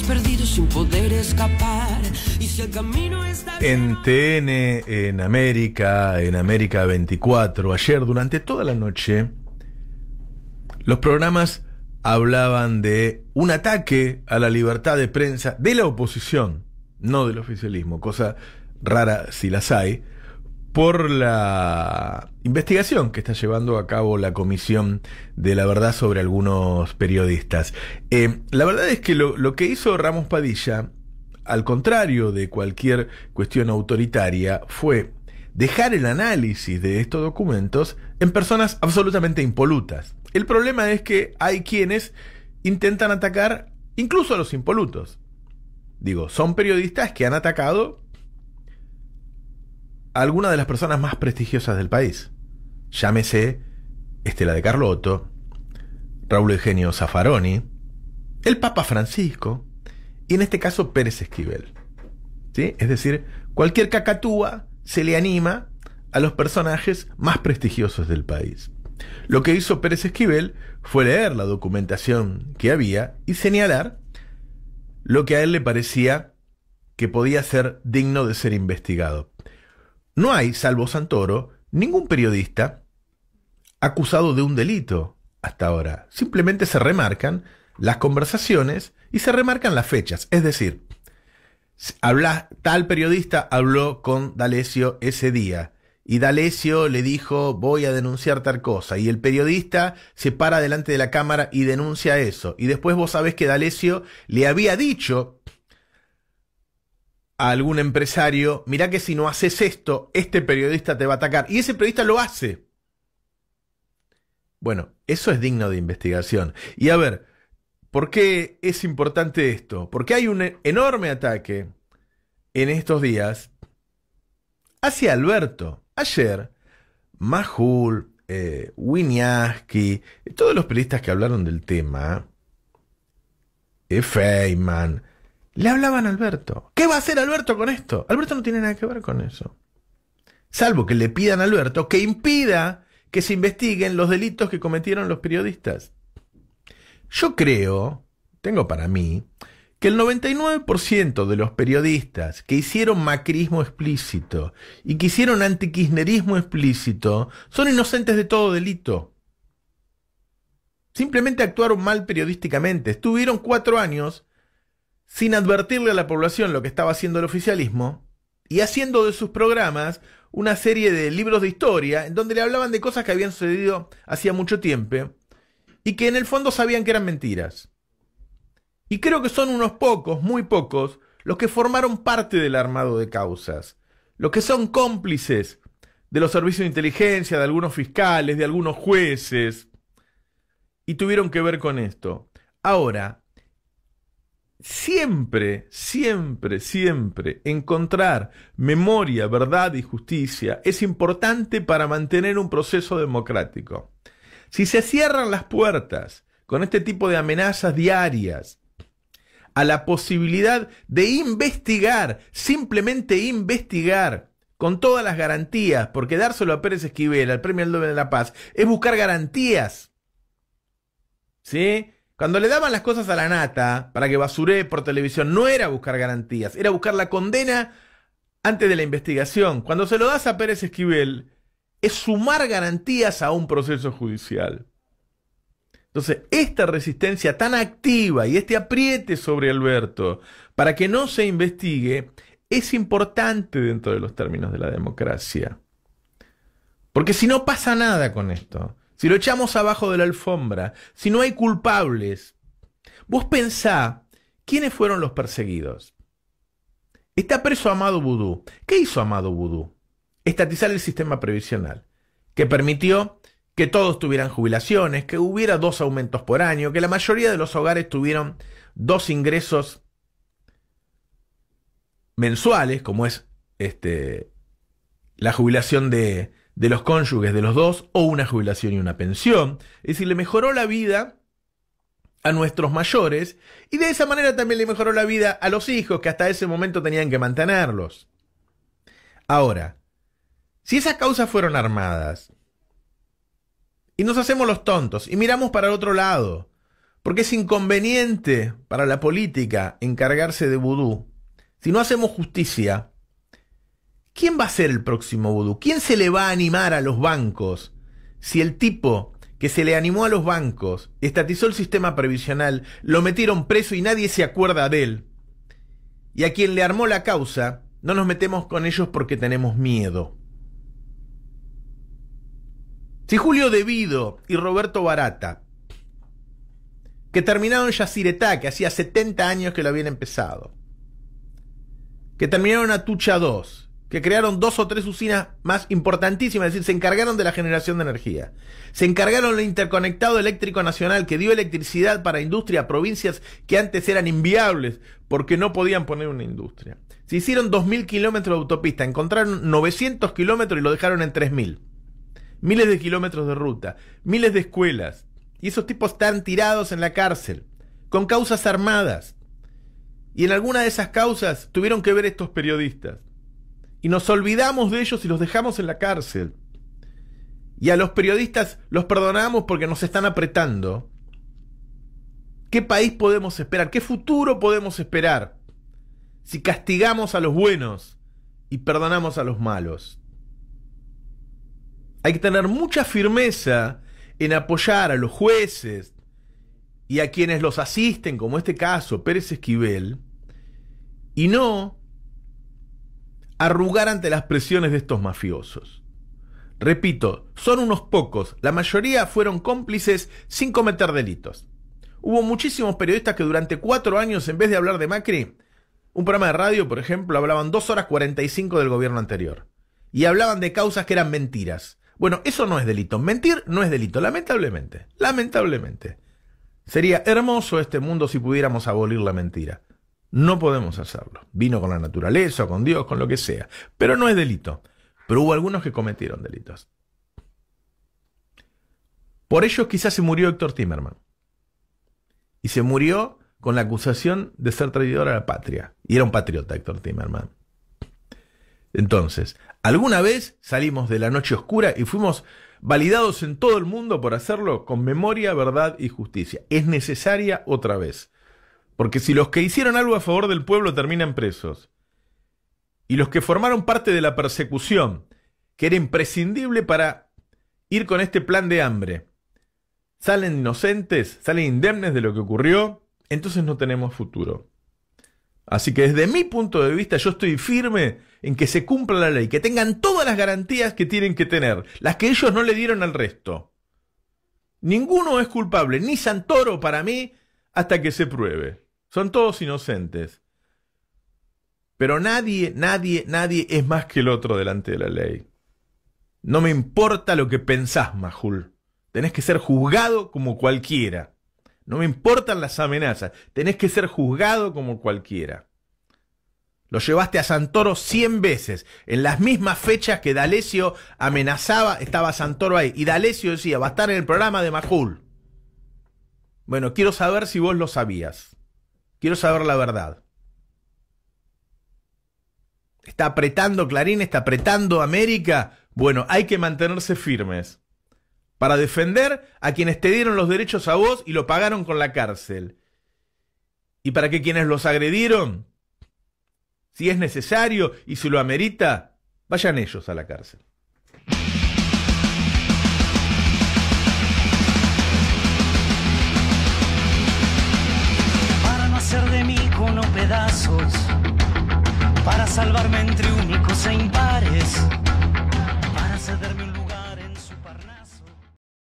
perdidos sin poder escapar. Y si el camino está. En TN, en América, en América 24, ayer durante toda la noche, los programas hablaban de un ataque a la libertad de prensa de la oposición, no del oficialismo, cosa rara si las hay, por la investigación que está llevando a cabo la Comisión de la Verdad sobre algunos periodistas. Eh, la verdad es que lo, lo que hizo Ramos Padilla, al contrario de cualquier cuestión autoritaria, fue dejar el análisis de estos documentos en personas absolutamente impolutas. El problema es que hay quienes intentan atacar incluso a los impolutos. Digo, son periodistas que han atacado algunas de las personas más prestigiosas del país. Llámese Estela de Carlotto, Raúl Eugenio Zaffaroni, el Papa Francisco y en este caso Pérez Esquivel. ¿Sí? Es decir, cualquier cacatúa se le anima a los personajes más prestigiosos del país. Lo que hizo Pérez Esquivel fue leer la documentación que había y señalar lo que a él le parecía que podía ser digno de ser investigado. No hay, salvo Santoro, ningún periodista acusado de un delito hasta ahora. Simplemente se remarcan las conversaciones y se remarcan las fechas. Es decir, tal periodista habló con D'Alessio ese día y D'Alessio le dijo voy a denunciar tal cosa y el periodista se para delante de la cámara y denuncia eso y después vos sabés que D'Alessio le había dicho a algún empresario, mirá que si no haces esto, este periodista te va a atacar. Y ese periodista lo hace. Bueno, eso es digno de investigación. Y a ver, ¿por qué es importante esto? Porque hay un enorme ataque en estos días hacia Alberto. Ayer, Majul, eh, Winiaski, todos los periodistas que hablaron del tema, eh, le hablaban a Alberto. ¿Qué va a hacer Alberto con esto? Alberto no tiene nada que ver con eso. Salvo que le pidan a Alberto que impida que se investiguen los delitos que cometieron los periodistas. Yo creo, tengo para mí, que el 99% de los periodistas que hicieron macrismo explícito y que hicieron anti antikirchnerismo explícito son inocentes de todo delito. Simplemente actuaron mal periodísticamente. Estuvieron cuatro años sin advertirle a la población lo que estaba haciendo el oficialismo y haciendo de sus programas una serie de libros de historia en donde le hablaban de cosas que habían sucedido hacía mucho tiempo y que en el fondo sabían que eran mentiras. Y creo que son unos pocos, muy pocos, los que formaron parte del armado de causas, los que son cómplices de los servicios de inteligencia, de algunos fiscales, de algunos jueces, y tuvieron que ver con esto. Ahora, siempre, siempre, siempre encontrar memoria, verdad y justicia es importante para mantener un proceso democrático. Si se cierran las puertas con este tipo de amenazas diarias a la posibilidad de investigar, simplemente investigar, con todas las garantías, porque dárselo a Pérez Esquivel, el Premio Nobel de la Paz, es buscar garantías. ¿Sí? Cuando le daban las cosas a la nata para que basuré por televisión, no era buscar garantías, era buscar la condena antes de la investigación. Cuando se lo das a Pérez Esquivel, es sumar garantías a un proceso judicial. Entonces, esta resistencia tan activa y este apriete sobre Alberto para que no se investigue es importante dentro de los términos de la democracia. Porque si no pasa nada con esto, si lo echamos abajo de la alfombra, si no hay culpables, vos pensá, ¿quiénes fueron los perseguidos? Está preso Amado Vudú. ¿Qué hizo Amado Vudú? Estatizar el sistema previsional, que permitió que todos tuvieran jubilaciones, que hubiera dos aumentos por año, que la mayoría de los hogares tuvieron dos ingresos mensuales, como es este, la jubilación de, de los cónyuges de los dos o una jubilación y una pensión. Es decir, le mejoró la vida a nuestros mayores y de esa manera también le mejoró la vida a los hijos que hasta ese momento tenían que mantenerlos. Ahora, si esas causas fueron armadas y nos hacemos los tontos y miramos para el otro lado, porque es inconveniente para la política encargarse de vudú, si no hacemos justicia, ¿Quién va a ser el próximo vudú? ¿Quién se le va a animar a los bancos si el tipo que se le animó a los bancos estatizó el sistema previsional, lo metieron preso y nadie se acuerda de él? Y a quien le armó la causa, no nos metemos con ellos porque tenemos miedo. Si Julio Devido y Roberto Barata, que terminaron Yaciretá, que hacía 70 años que lo habían empezado, que terminaron Atucha 2, que crearon dos o tres usinas más importantísimas, es decir, se encargaron de la generación de energía. Se encargaron del interconectado eléctrico nacional que dio electricidad para industria a provincias que antes eran inviables porque no podían poner una industria. Se hicieron dos mil kilómetros de autopista, encontraron 900 kilómetros y lo dejaron en 3.000. Miles de kilómetros de ruta, miles de escuelas. Y esos tipos están tirados en la cárcel, con causas armadas. Y en alguna de esas causas tuvieron que ver estos periodistas y nos olvidamos de ellos y los dejamos en la cárcel. Y a los periodistas los perdonamos porque nos están apretando. ¿Qué país podemos esperar? ¿Qué futuro podemos esperar? Si castigamos a los buenos y perdonamos a los malos. Hay que tener mucha firmeza en apoyar a los jueces y a quienes los asisten, como este caso, Pérez Esquivel, y no arrugar ante las presiones de estos mafiosos. Repito, son unos pocos, la mayoría fueron cómplices sin cometer delitos. Hubo muchísimos periodistas que durante cuatro años, en vez de hablar de Macri, un programa de radio, por ejemplo, hablaban dos horas cuarenta y cinco del gobierno anterior. Y hablaban de causas que eran mentiras. Bueno, eso no es delito. Mentir no es delito, lamentablemente. Lamentablemente. Sería hermoso este mundo si pudiéramos abolir la mentira. No podemos hacerlo. Vino con la naturaleza, con Dios, con lo que sea. Pero no es delito. Pero hubo algunos que cometieron delitos. Por ellos quizás se murió Héctor Timerman. Y se murió con la acusación de ser traidor a la patria. Y era un patriota Héctor Timerman. Entonces, alguna vez salimos de la noche oscura y fuimos validados en todo el mundo por hacerlo con memoria, verdad y justicia. Es necesaria otra vez. Porque si los que hicieron algo a favor del pueblo terminan presos, y los que formaron parte de la persecución, que era imprescindible para ir con este plan de hambre, salen inocentes, salen indemnes de lo que ocurrió, entonces no tenemos futuro. Así que desde mi punto de vista yo estoy firme en que se cumpla la ley, que tengan todas las garantías que tienen que tener, las que ellos no le dieron al resto. Ninguno es culpable, ni Santoro para mí, hasta que se pruebe. Son todos inocentes. Pero nadie, nadie, nadie es más que el otro delante de la ley. No me importa lo que pensás, Majul. Tenés que ser juzgado como cualquiera. No me importan las amenazas. Tenés que ser juzgado como cualquiera. Lo llevaste a Santoro 100 veces, en las mismas fechas que D'Alessio amenazaba, estaba Santoro ahí. Y D'Alessio decía, va a estar en el programa de Majul. Bueno, quiero saber si vos lo sabías. Quiero saber la verdad. Está apretando Clarín, está apretando América. Bueno, hay que mantenerse firmes para defender a quienes te dieron los derechos a vos y lo pagaron con la cárcel. Y para que quienes los agredieron, si es necesario y si lo amerita, vayan ellos a la cárcel.